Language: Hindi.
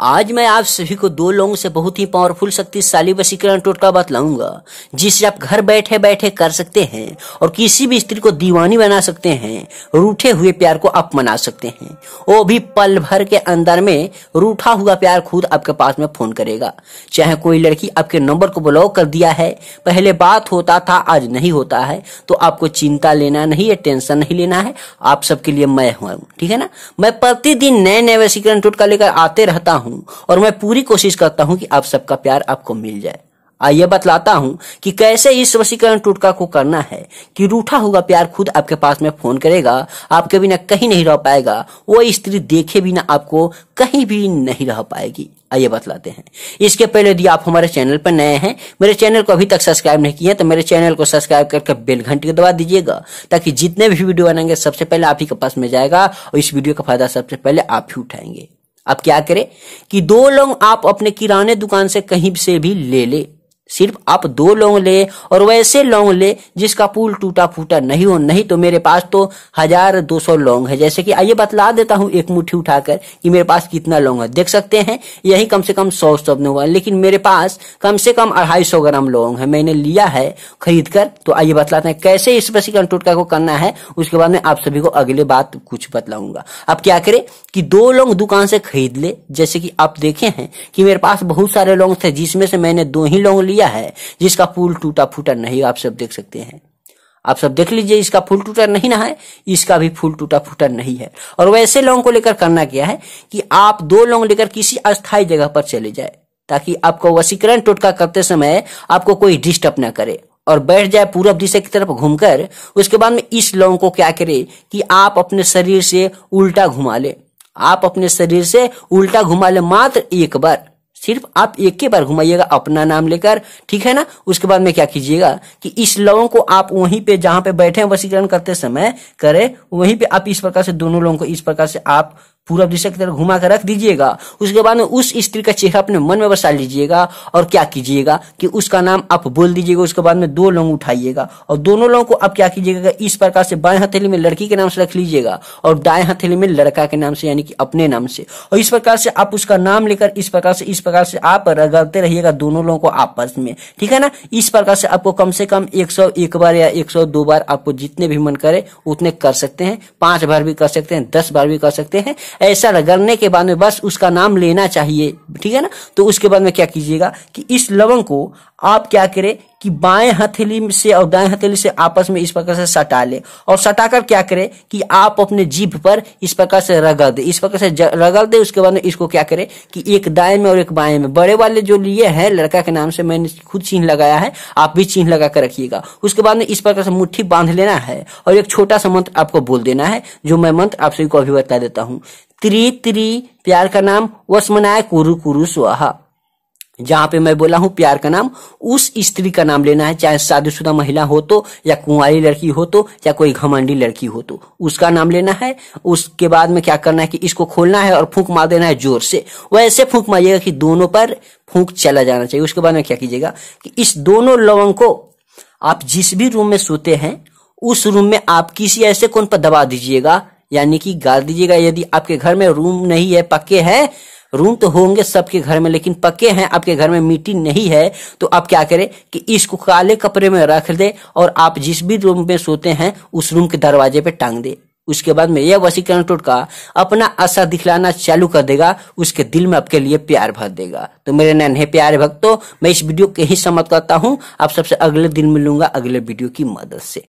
आज मैं आप सभी को दो लोगों से बहुत ही पावरफुल शक्तिशाली वसीकरण टोटका बतलाऊंगा जिसे आप घर बैठे बैठे कर सकते हैं और किसी भी स्त्री को दीवानी बना सकते हैं रूठे हुए प्यार को आप मना सकते हैं वो भी पल भर के अंदर में रूठा हुआ प्यार खुद आपके पास में फोन करेगा चाहे कोई लड़की आपके नंबर को ब्लॉक कर दिया है पहले बात होता था आज नहीं होता है तो आपको चिंता लेना नहीं है टेंशन नहीं लेना है आप सबके लिए मैं हूँ ठीक है ना मैं प्रतिदिन नए नए वसीकरण टोटका लेकर आते रहता हूँ हूं और मैं पूरी कोशिश करता हूं कि आप सबका प्यार आपको मिल जाए आइए बतलाता हूं कि कैसे इस वशीकरण टोटका को करना है कि रूठा होगा प्यार खुद आपके पास में फोन करेगा आपके बिना कहीं नहीं रह पाएगा वो स्त्री देखे बिना आपको कहीं भी नहीं रह पाएगी आइए बतलाते हैं इसके पहले यदि आप हमारे चैनल पर नए हैं मेरे चैनल को अभी तक सब्सक्राइब नहीं किया तो मेरे चैनल को सब्सक्राइब करके बेल घंटी को दबा दीजिएगा ताकि जितने भी वीडियो बनाएंगे सबसे पहले आप ही के पास में जाएगा और इस वीडियो का फायदा सबसे पहले आप ही उठाएंगे अब क्या करें कि दो लौंग आप अपने किराने दुकान से कहीं से भी ले ले सिर्फ आप दो लौंग ले और वैसे लोंग ले जिसका पुल टूटा फूटा नहीं हो नहीं तो मेरे पास तो हजार दो सौ लौंग है जैसे कि आइए बतला देता हूँ एक मुट्ठी उठाकर कि मेरे पास कितना लौंग है देख सकते हैं यही कम से कम सौ सौ हुआ लेकिन मेरे पास कम से कम अढ़ाई सौ ग्राम लौंग है मैंने लिया है खरीद कर तो आइए बतलाते हैं कैसे इस स्पेसिकल टोटका को करना है उसके बाद में आप सभी को अगले बात कुछ बतलाऊंगा अब क्या करे कि दो लोंग दुकान से खरीद ले जैसे कि आप देखे हैं कि मेरे पास बहुत सारे लोंग थे जिसमें से मैंने दो ही लोंग लिया क्या है जिसका पुल टूटा फूटा नहीं आप सब देख सकते हैं आप सब देख लीजिए इसका फूल टूटा नहीं ना है इसका भी फूल टूटा फूटा नहीं है और वैसे लोगों को लेकर करना क्या है कि आप दो लोग लेकर किसी अस्थायी जगह पर चले जाए ताकि आपको वसीकरण टोटका करते समय आपको कोई डिस्टर्ब ना करे और बैठ जाए पूरब दिशा की तरफ घूमकर उसके बाद में इस लोगों को क्या करे कि आप अपने शरीर से उल्टा घुमा ले आप अपने शरीर से उल्टा घुमा ले मात्र एक बार सिर्फ आप एक ही बार घुमाइएगा अपना नाम लेकर ठीक है ना उसके बाद में क्या कीजिएगा कि इस लोगों को आप वहीं पे जहां पे बैठे हैं वसीकरण करते समय करें वहीं पे आप इस प्रकार से दोनों लोगों को इस प्रकार से आप पूरा दिशा की तरफ घुमा कर रख दीजिएगा उसके बाद में उस स्त्री का चेहरा अपने मन में बसा लीजिएगा और क्या कीजिएगा कि उसका नाम आप बोल दीजिएगा उसके बाद में दो लोग उठाइएगा और दोनों लोगों को आप क्या कीजिएगा इस प्रकार से बाएं हथेली में लड़की के नाम से रख लीजिएगा और दाएं हथेली में लड़का के नाम से यानी कि अपने नाम से और इस प्रकार से आप उसका नाम लेकर इस प्रकार से इस प्रकार प्रकार से आप रगड़ते रहिएगा दोनों लोगों को आपस में ठीक है ना इस प्रकार से आपको कम से कम एक सौ एक बार या एक सौ दो बार आपको जितने भी मन करे उतने कर सकते हैं पांच बार भी कर सकते हैं दस बार भी कर सकते हैं ऐसा रगड़ने के बाद में बस उसका नाम लेना चाहिए ठीक है ना तो उसके बाद में क्या कीजिएगा कि इस लवंग को आप क्या करें कि बाएं हथेली से और दाएं हथेली से आपस में इस प्रकार से सटा ले और सटाकर क्या करे कि आप अपने जीभ पर इस प्रकार से रगड़ दे इस प्रकार से रगड़ दे उसके बाद में इसको क्या करे कि एक दाएं में और एक बाएं में बड़े वाले जो लिए हैं लड़का के नाम से मैंने खुद चिन्ह लगाया है आप भी चिन्ह लगा कर रखिएगा उसके बाद में इस प्रकार से मुठ्ठी बांध लेना है और एक छोटा सा मंत्र आपको बोल देना है जो मैं मंत्र आप सभी को अभी बता देता हूँ त्रि त्रि प्यार का नाम वस्मनाय कुरु कुरु स्वाहा जहां पे मैं बोला हूं प्यार का नाम उस स्त्री का नाम लेना है चाहे शादीशुदा महिला हो तो या कुंवारी लड़की हो तो या कोई घमंडी लड़की हो तो उसका नाम लेना है उसके बाद में क्या करना है कि इसको खोलना है और फूंक मार देना है जोर से वैसे फूंक मारिएगा कि दोनों पर फूंक चला जाना चाहिए उसके बाद में क्या कीजिएगा कि इस दोनों लवंग को आप जिस भी रूम में सोते हैं उस रूम में आप किसी ऐसे कोन पर दबा दीजिएगा यानी कि गाल दीजिएगा यदि आपके घर में रूम नहीं है पक्के है रूम तो होंगे सबके घर में लेकिन पक्के हैं आपके घर में मिट्टी नहीं है तो आप क्या करें कि इसको काले कपड़े में रख दे और आप जिस भी रूम में सोते हैं उस रूम के दरवाजे पे टांग दे उसके बाद में यह वसीकरण टोटका अपना असर दिखलाना चालू कर देगा उसके दिल में आपके लिए प्यार भर देगा तो मेरे नन्हे प्यारे भक्तों मैं इस वीडियो के ही समाप्त करता हूँ आप सबसे अगले दिन मिलूंगा अगले वीडियो की मदद से